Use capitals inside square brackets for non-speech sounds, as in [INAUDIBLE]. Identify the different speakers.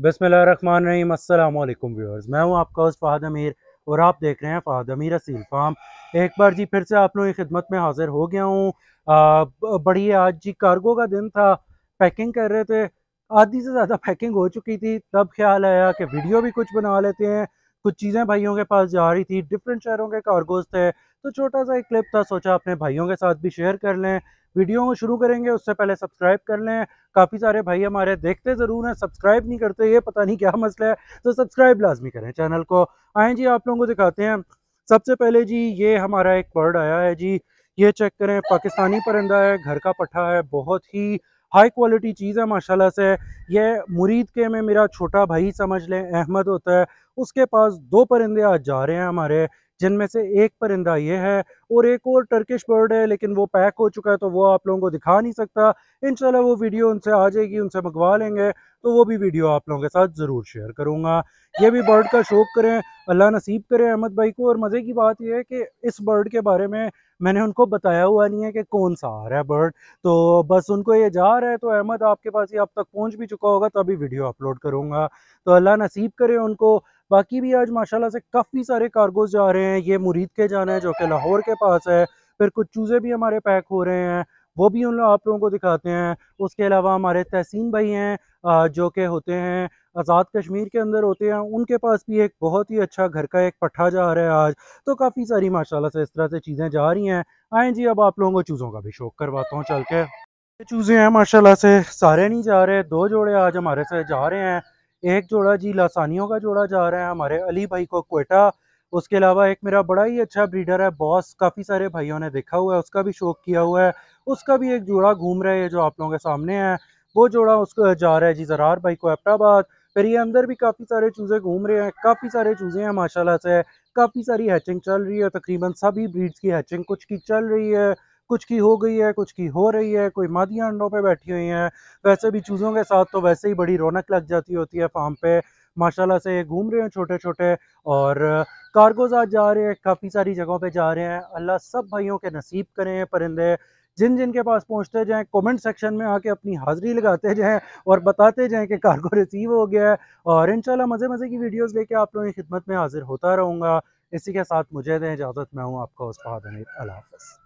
Speaker 1: बसमीम अल्लाम व्यूअर्स मैं हूं आपका उस फ़हद अमीर और आप देख रहे हैं फ़हद अमीर असील फार्म एक बार जी फिर से आप लोगों की खिदमत में हाज़िर हो गया हूं बड़ी आज जी कार्गो का दिन था पैकिंग कर रहे थे आधी से ज़्यादा पैकिंग हो चुकी थी तब ख्याल आया कि वीडियो भी कुछ बना लेते हैं कुछ चीज़ें भाइयों के पास जा रही थी डिफरेंट शहरों के कार्गोज थे तो छोटा सा एक क्लिप था सोचा अपने भाइयों के साथ भी शेयर कर लें वीडियो को शुरू करेंगे उससे पहले सब्सक्राइब कर लें काफ़ी सारे भाई हमारे देखते ज़रूर हैं सब्सक्राइब नहीं करते ये पता नहीं क्या मसला है तो सब्सक्राइब लाजमी करें चैनल को आएँ जी आप लोगों को दिखाते हैं सबसे पहले जी ये हमारा एक बर्ड आया है जी ये चेक करें पाकिस्तानी परिंदा है घर का पट्ठा है बहुत ही हाई क्वालिटी चीज़ है माशाल्लाह से ये मुरीद के में मेरा छोटा भाई समझ लें अहमद होता है उसके पास दो परिंदे आज जा रहे हैं हमारे जिनमें से एक परिंदा ये है और एक और टर्किश बर्ड है लेकिन वो पैक हो चुका है तो वो आप लोगों को दिखा नहीं सकता इन वो वीडियो उनसे आ जाएगी उनसे मंगवा लेंगे तो वो भी वीडियो आप लोगों के साथ ज़रूर शेयर करूँगा ये भी बर्ड का शौक करें अल्लाह नसीब करें अहमद भाई को और मज़े की बात यह है कि इस बर्ड के बारे में मैंने उनको बताया हुआ नहीं है कि कौन सा आ रहा है बर्ड तो बस उनको ये जा रहा है तो अहमद आपके पास ही अब तक पहुंच भी चुका होगा तो अभी वीडियो अपलोड करूंगा तो अल्लाह नसीब करे उनको बाकी भी आज माशाल्लाह से काफ़ी सारे कार्गोज जा रहे हैं ये मुरीद के जाना है जो कि लाहौर के पास है फिर कुछ चूज़े भी हमारे पैक हो रहे हैं वो भी उन लोग आप लोगों को दिखाते हैं उसके अलावा हमारे तहसीन भाई हैं जो के होते हैं आज़ाद कश्मीर के अंदर होते हैं उनके पास भी एक बहुत ही अच्छा घर का एक पट्ठा जा रहा है आज तो काफ़ी सारी माशाल्लाह से इस तरह से चीज़ें जा रही हैं आए जी अब आप लोगों को चूज़ों का भी शौक करवाता हूँ चल के चूज़े हैं माशाला से सारे नहीं जा रहे दो जोड़े आज हमारे से जा रहे हैं एक जोड़ा जी लासानियों का जोड़ा जा रहा है हमारे अली भाई को कोयटा उसके अलावा एक मेरा बड़ा ही अच्छा ब्रीडर है बॉस काफ़ी सारे भाइयों ने देखा हुआ है उसका भी शौक किया हुआ है उसका भी एक जोड़ा घूम रहा है जो आप लोगों के सामने है वो जोड़ा उसको जा रहा है जी जरार भाई को एपटाबाद फिर ये अंदर भी काफ़ी सारे चूज़े घूम रहे हैं काफ़ी सारे चूज़े हैं माशाल्लाह से काफ़ी सारी हैचिंग चल रही है तकरीबन सभी ब्रीड्स की हैचिंग कुछ की चल रही है कुछ की हो गई है कुछ की हो रही है कोई मादियाँ अंडों पे बैठी हुई हैं वैसे भी चूज़ों के साथ तो वैसे ही बड़ी रौनक लग जाती होती है फार्म पे माशाल्लाह से घूम रहे हैं छोटे छोटे और कारगोज़ आज जा रहे हैं काफ़ी सारी जगहों पे जा रहे हैं अल्लाह सब भाइयों के नसीब करें परिंदे जिन जिन के पास पहुंचते जाएं कमेंट सेक्शन में आके अपनी हाज़िरी लगाते जाएं और बताते जाएं कि कार्गो रिसीव [LAUGHS] हो गया है और इंशाल्लाह मज़े मज़े की वीडियोस लेके आप लोगों की खिदमत में हाजिर होता रहूँगा इसी के साथ मुझे दें इजाज़त मैं हूँ आपका उस अमीर अल्लाह हाफ़